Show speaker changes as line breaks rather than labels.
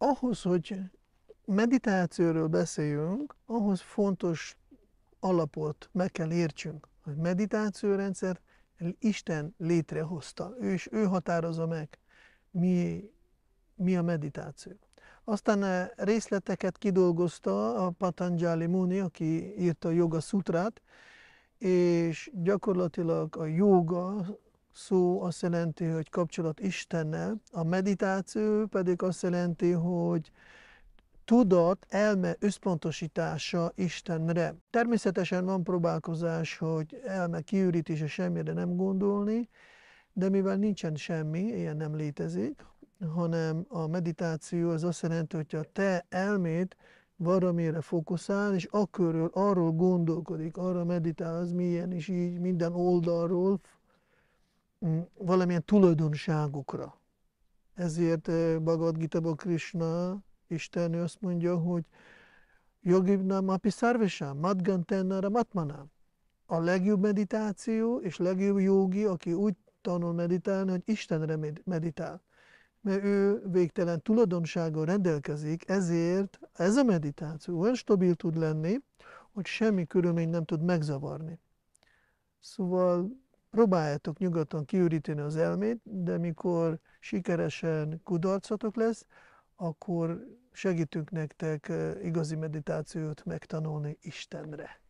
ahhoz, hogy meditációról beszéljünk, ahhoz fontos alapot meg kell értsünk, hogy meditációrendszert Isten létrehozta, ő is ő határozza meg, mi, mi a meditáció. Aztán a eh, részleteket kidolgozta a Patanjali Muni, aki írta a Yoga Sutrát, és gyakorlatilag a joga szó azt jelenti, hogy kapcsolat Istennel, a meditáció pedig azt jelenti, hogy tudat elme összpontosítása Istenre. Természetesen van próbálkozás, hogy elme kiürítése semmire nem gondolni, de mivel nincsen semmi, ilyen nem létezik, hanem a meditáció az azt jelenti, hogy a te elmét valamire fókuszál, és akkörül arról gondolkodik, arra meditál, az milyen, és így minden oldalról Mm, valamilyen tulajdonságokra. Ezért eh, Bhagavad Gita Krishna, Isten azt mondja, hogy jogibnam api szarvesám, madgantennára matmanám. A legjobb meditáció és legjobb jogi, aki úgy tanul meditálni, hogy Istenre meditál. Mert ő végtelen tulajdonsággal rendelkezik, ezért ez a meditáció olyan stabil tud lenni, hogy semmi körülmény nem tud megzavarni. Szóval próbáljátok nyugodtan kiüríteni az elmét, de mikor sikeresen kudarcotok lesz, akkor segítünk nektek eh, igazi meditációt megtanulni Istenre.